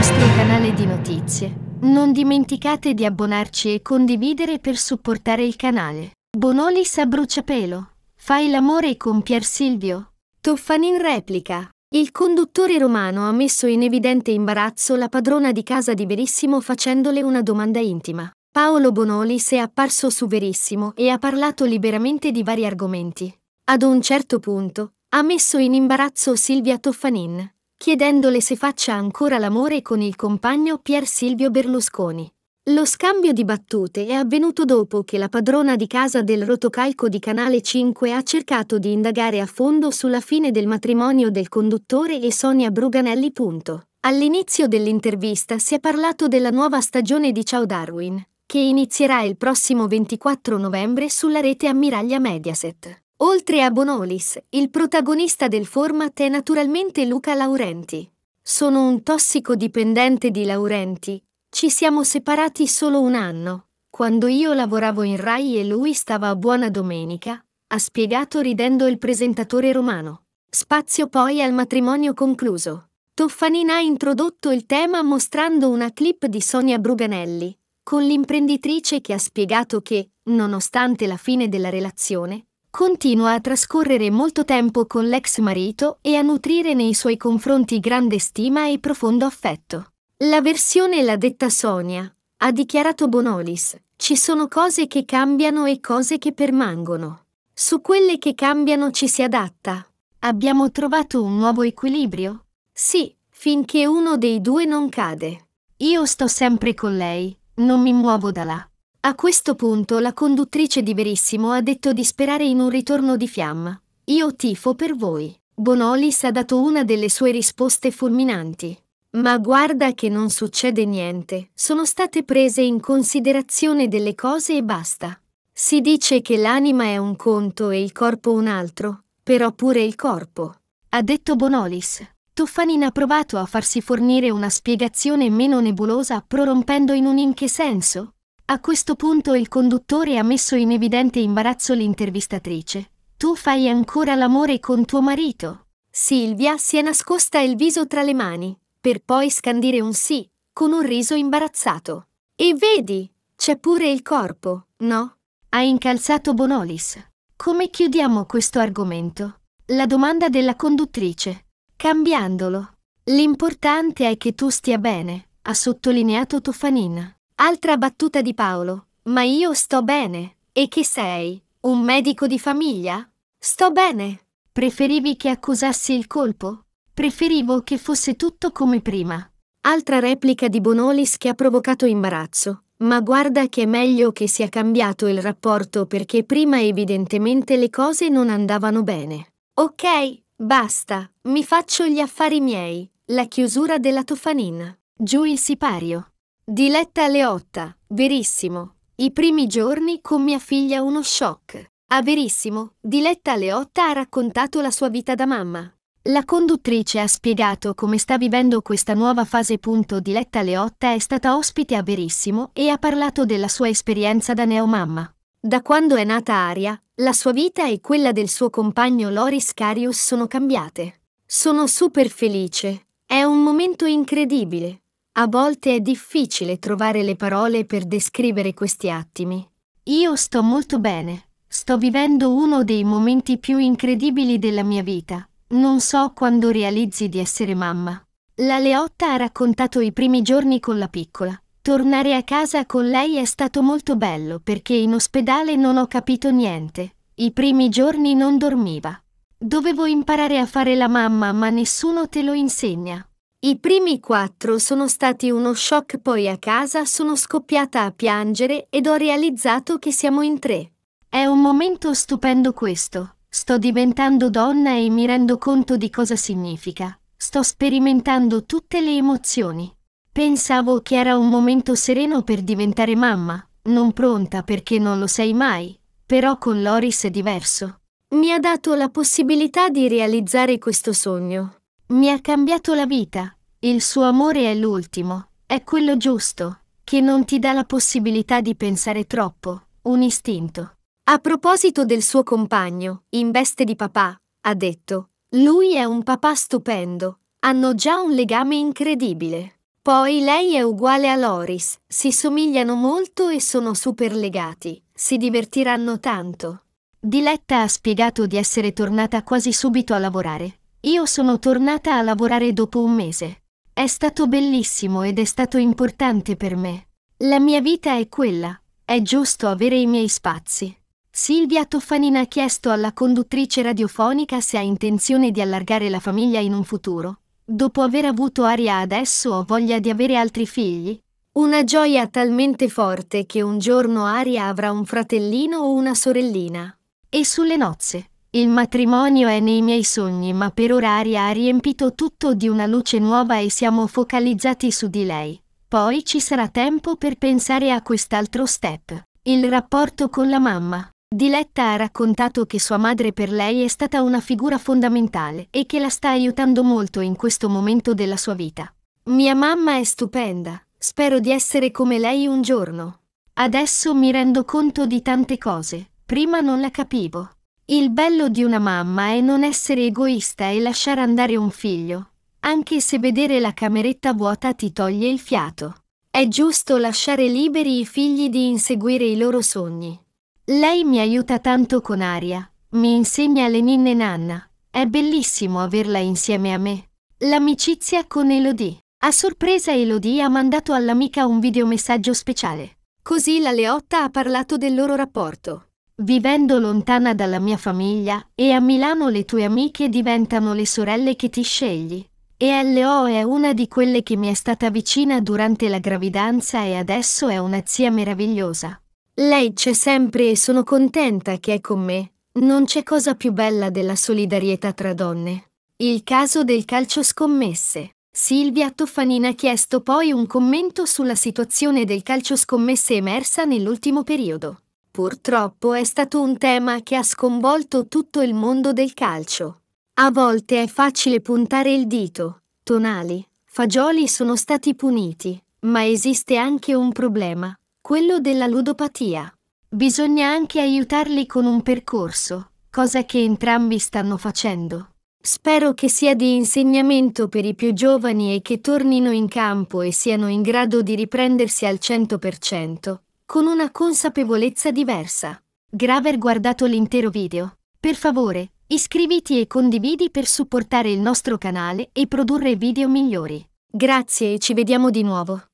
nostro canale di notizie. Non dimenticate di abbonarci e condividere per supportare il canale. Bonolis a bruciapelo. Fai l'amore con Pier Silvio. Toffanin replica. Il conduttore romano ha messo in evidente imbarazzo la padrona di casa di Verissimo facendole una domanda intima. Paolo Bonolis è apparso su Verissimo e ha parlato liberamente di vari argomenti. Ad un certo punto, ha messo in imbarazzo Silvia Toffanin chiedendole se faccia ancora l'amore con il compagno Pier Silvio Berlusconi. Lo scambio di battute è avvenuto dopo che la padrona di casa del rotocalco di Canale 5 ha cercato di indagare a fondo sulla fine del matrimonio del conduttore e Sonia Bruganelli. All'inizio dell'intervista si è parlato della nuova stagione di Ciao Darwin, che inizierà il prossimo 24 novembre sulla rete Ammiraglia Mediaset. Oltre a Bonolis, il protagonista del format è naturalmente Luca Laurenti. Sono un tossicodipendente di Laurenti. Ci siamo separati solo un anno, quando io lavoravo in Rai e lui stava a Buona Domenica, ha spiegato ridendo il presentatore romano. Spazio poi al matrimonio concluso. Toffanin ha introdotto il tema mostrando una clip di Sonia Bruganelli, con l'imprenditrice che ha spiegato che, nonostante la fine della relazione, Continua a trascorrere molto tempo con l'ex marito e a nutrire nei suoi confronti grande stima e profondo affetto. La versione l'ha detta Sonia, ha dichiarato Bonolis. Ci sono cose che cambiano e cose che permangono. Su quelle che cambiano ci si adatta. Abbiamo trovato un nuovo equilibrio? Sì, finché uno dei due non cade. Io sto sempre con lei, non mi muovo da là. A questo punto la conduttrice di Verissimo ha detto di sperare in un ritorno di fiamma. Io tifo per voi. Bonolis ha dato una delle sue risposte fulminanti. Ma guarda che non succede niente, sono state prese in considerazione delle cose e basta. Si dice che l'anima è un conto e il corpo un altro, però pure il corpo. Ha detto Bonolis. Toffanin ha provato a farsi fornire una spiegazione meno nebulosa prorompendo in un in che senso? A questo punto il conduttore ha messo in evidente imbarazzo l'intervistatrice. Tu fai ancora l'amore con tuo marito? Silvia si è nascosta il viso tra le mani, per poi scandire un sì, con un riso imbarazzato. E vedi, c'è pure il corpo, no? Ha incalzato Bonolis. Come chiudiamo questo argomento? La domanda della conduttrice. Cambiandolo. L'importante è che tu stia bene, ha sottolineato Toffanin. Altra battuta di Paolo. Ma io sto bene. E che sei? Un medico di famiglia? Sto bene. Preferivi che accusassi il colpo? Preferivo che fosse tutto come prima. Altra replica di Bonolis che ha provocato imbarazzo. Ma guarda che è meglio che sia cambiato il rapporto perché prima evidentemente le cose non andavano bene. Ok, basta, mi faccio gli affari miei. La chiusura della Tofanina. Giù il sipario. Diletta Leotta, Verissimo. I primi giorni con mia figlia uno shock. A Verissimo, Diletta Leotta ha raccontato la sua vita da mamma. La conduttrice ha spiegato come sta vivendo questa nuova fase. Diletta Leotta è stata ospite a Verissimo e ha parlato della sua esperienza da neomamma. Da quando è nata Aria, la sua vita e quella del suo compagno Loris Carius sono cambiate. Sono super felice. È un momento incredibile. A volte è difficile trovare le parole per descrivere questi attimi. Io sto molto bene. Sto vivendo uno dei momenti più incredibili della mia vita. Non so quando realizzi di essere mamma. La Leotta ha raccontato i primi giorni con la piccola. Tornare a casa con lei è stato molto bello perché in ospedale non ho capito niente. I primi giorni non dormiva. Dovevo imparare a fare la mamma, ma nessuno te lo insegna. I primi quattro sono stati uno shock, poi a casa sono scoppiata a piangere ed ho realizzato che siamo in tre. È un momento stupendo questo. Sto diventando donna e mi rendo conto di cosa significa. Sto sperimentando tutte le emozioni. Pensavo che era un momento sereno per diventare mamma, non pronta perché non lo sei mai, però con Loris è diverso. Mi ha dato la possibilità di realizzare questo sogno. Mi ha cambiato la vita. Il suo amore è l'ultimo, è quello giusto, che non ti dà la possibilità di pensare troppo, un istinto. A proposito del suo compagno, in veste di papà, ha detto, lui è un papà stupendo, hanno già un legame incredibile. Poi lei è uguale a Loris, si somigliano molto e sono super legati, si divertiranno tanto. Diletta ha spiegato di essere tornata quasi subito a lavorare, io sono tornata a lavorare dopo un mese. È stato bellissimo ed è stato importante per me. La mia vita è quella. È giusto avere i miei spazi. Silvia Toffanina ha chiesto alla conduttrice radiofonica se ha intenzione di allargare la famiglia in un futuro. Dopo aver avuto Aria adesso ho voglia di avere altri figli. Una gioia talmente forte che un giorno Aria avrà un fratellino o una sorellina. E sulle nozze. Il matrimonio è nei miei sogni ma per ora Aria ha riempito tutto di una luce nuova e siamo focalizzati su di lei. Poi ci sarà tempo per pensare a quest'altro step, il rapporto con la mamma. Diletta ha raccontato che sua madre per lei è stata una figura fondamentale e che la sta aiutando molto in questo momento della sua vita. Mia mamma è stupenda, spero di essere come lei un giorno. Adesso mi rendo conto di tante cose, prima non la capivo. Il bello di una mamma è non essere egoista e lasciare andare un figlio, anche se vedere la cameretta vuota ti toglie il fiato. È giusto lasciare liberi i figli di inseguire i loro sogni. Lei mi aiuta tanto con Aria, mi insegna le ninne nanna. È bellissimo averla insieme a me. L'amicizia con Elodie. A sorpresa Elodie ha mandato all'amica un videomessaggio speciale. Così la Leotta ha parlato del loro rapporto. Vivendo lontana dalla mia famiglia e a Milano le tue amiche diventano le sorelle che ti scegli. E LO è una di quelle che mi è stata vicina durante la gravidanza e adesso è una zia meravigliosa. Lei c'è sempre e sono contenta che è con me. Non c'è cosa più bella della solidarietà tra donne. Il caso del calcio scommesse. Silvia Toffanina ha chiesto poi un commento sulla situazione del calcio scommesse emersa nell'ultimo periodo purtroppo è stato un tema che ha sconvolto tutto il mondo del calcio. A volte è facile puntare il dito. Tonali, fagioli sono stati puniti, ma esiste anche un problema, quello della ludopatia. Bisogna anche aiutarli con un percorso, cosa che entrambi stanno facendo. Spero che sia di insegnamento per i più giovani e che tornino in campo e siano in grado di riprendersi al 100%, con una consapevolezza diversa. Graver guardato l'intero video. Per favore, iscriviti e condividi per supportare il nostro canale e produrre video migliori. Grazie e ci vediamo di nuovo.